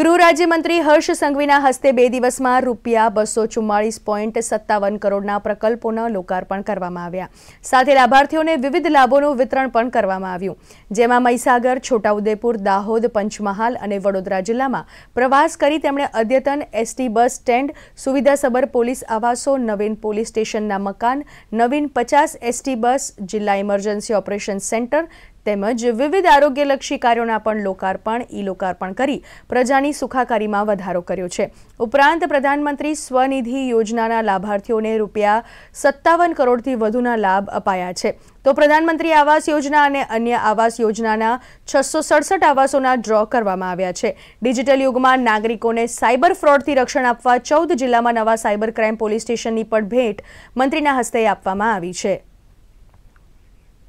ગૃહ રાજ્યમંત્રી હર્ષ સંઘવીના હસ્તે બે દિવસમાં રૂપિયા બસો ચુમ્માળીસ પોઈન્ટ સત્તાવન કરોડના પ્રકલ્પોના લોકાર્પણ કરવામાં આવ્યા સાથે લાભાર્થીઓને વિવિધ લાભોનું વિતરણ પણ કરવામાં આવ્યું જેમાં મહીસાગર છોટાઉદેપુર દાહોદ પંચમહાલ અને વડોદરા જિલ્લામાં પ્રવાસ કરી તેમણે અદ્યતન એસટી બસ સ્ટેન્ડ સુવિધાસભર પોલીસ આવાસો નવીન પોલીસ સ્ટેશનના મકાન નવીન પચાસ એસટી બસ જિલ્લા ઇમરજન્સી ઓપરેશન સેન્ટર તેમજ વિવિધ આરોગ્યલક્ષી કાર્યોના પણ લોકાર્પણ ઈ લોકાર્પણ કરી પ્રજાની સુખાકારીમાં વધારો કર્યો છે ઉપરાંત પ્રધાનમંત્રી સ્વનિધિ યોજનાના લાભાર્થીઓને રૂપિયા સત્તાવન કરોડથી વધુના લાભ અપાયા છે તો પ્રધાનમંત્રી આવાસ યોજના અને અન્ય આવાસ યોજનાના છસો સડસઠ આવાસોના ડ્રો કરવામાં આવ્યા છે ડિજિટલ યુગમાં નાગરિકોને સાયબર ફ્રોડથી રક્ષણ આપવા ચૌદ જિલ્લામાં નવા સાયબર ક્રાઇમ પોલીસ સ્ટેશનની પણ ભેટ મંત્રીના હસ્તે આપવામાં આવી છે